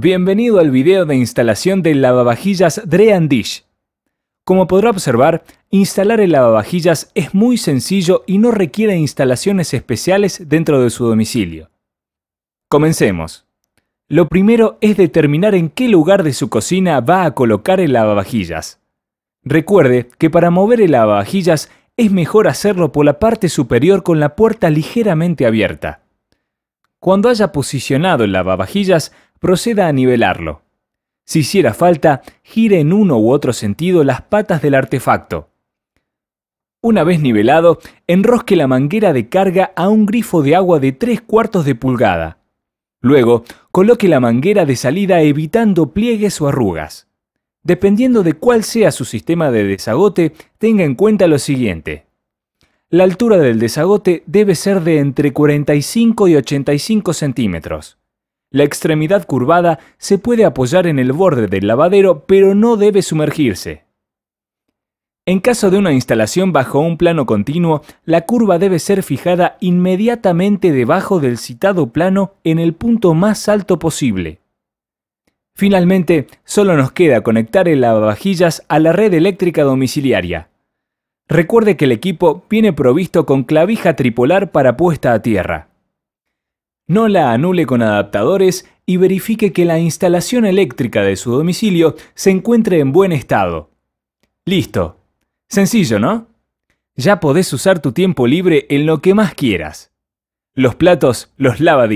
Bienvenido al video de instalación del lavavajillas Drean Dish. Como podrá observar, instalar el lavavajillas es muy sencillo y no requiere instalaciones especiales dentro de su domicilio. Comencemos. Lo primero es determinar en qué lugar de su cocina va a colocar el lavavajillas. Recuerde que para mover el lavavajillas es mejor hacerlo por la parte superior con la puerta ligeramente abierta. Cuando haya posicionado el lavavajillas, proceda a nivelarlo. Si hiciera falta, gire en uno u otro sentido las patas del artefacto. Una vez nivelado, enrosque la manguera de carga a un grifo de agua de 3 cuartos de pulgada. Luego, coloque la manguera de salida evitando pliegues o arrugas. Dependiendo de cuál sea su sistema de desagote, tenga en cuenta lo siguiente. La altura del desagote debe ser de entre 45 y 85 centímetros. La extremidad curvada se puede apoyar en el borde del lavadero, pero no debe sumergirse. En caso de una instalación bajo un plano continuo, la curva debe ser fijada inmediatamente debajo del citado plano en el punto más alto posible. Finalmente, solo nos queda conectar el lavavajillas a la red eléctrica domiciliaria. Recuerde que el equipo viene provisto con clavija tripolar para puesta a tierra no la anule con adaptadores y verifique que la instalación eléctrica de su domicilio se encuentre en buen estado. Listo. Sencillo, ¿no? Ya podés usar tu tiempo libre en lo que más quieras. Los platos los lava